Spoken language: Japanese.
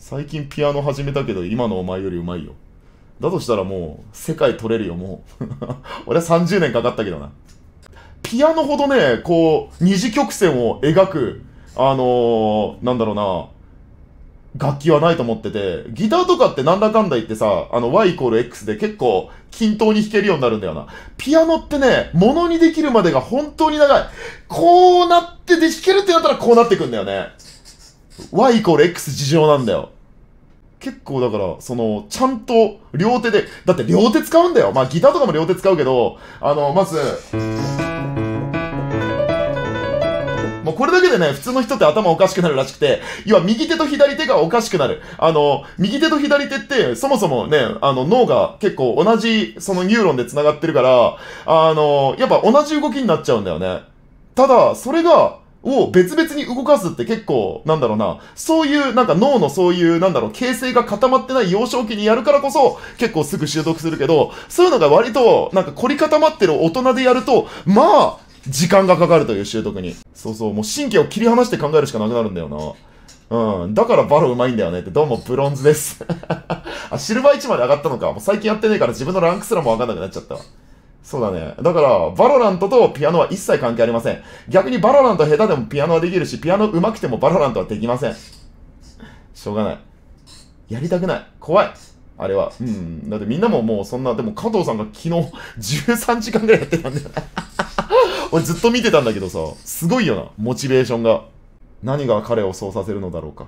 最近ピアノ始めたけど、今のお前より上手いよ。だとしたらもう、世界取れるよ、もう。俺は30年かかったけどな。ピアノほどね、こう、二次曲線を描く、あのー、なんだろうな、楽器はないと思ってて、ギターとかってなんだかんだ言ってさ、あの y イコール x で結構均等に弾けるようになるんだよな。ピアノってね、物にできるまでが本当に長い。こうなってで弾けるってなったらこうなってくんだよね。y イコール x 事情なんだよ。結構だから、その、ちゃんと両手で、だって両手使うんだよ。まあギターとかも両手使うけど、あの、まず、もうこれだけでね、普通の人って頭おかしくなるらしくて、要は右手と左手がおかしくなる。あの、右手と左手って、そもそもね、あの、脳が結構同じ、そのニューロンで繋がってるから、あの、やっぱ同じ動きになっちゃうんだよね。ただ、それが、を別々に動かすって結構、なんだろうな、そういう、なんか脳のそういう、なんだろう、形成が固まってない幼少期にやるからこそ、結構すぐ習得するけど、そういうのが割と、なんか凝り固まってる大人でやると、まあ、時間がかかるという習得に。そうそう、もう神経を切り離して考えるしかなくなるんだよな。うん。だからバロうまいんだよねって、どうもブロンズです あ、シルバー1まで上がったのか。もう最近やってねえから自分のランクすらもわかんなくなっちゃったわ。そうだね。だから、バロラントとピアノは一切関係ありません。逆にバロラント下手でもピアノはできるし、ピアノ上手くてもバロラントはできません。しょうがない。やりたくない。怖い。あれは。うん。だってみんなももうそんな、でも加藤さんが昨日13 時間ぐらいやってたんだよ。俺ずっと見てたんだけどさ、すごいよな、モチベーションが。何が彼をそうさせるのだろうか。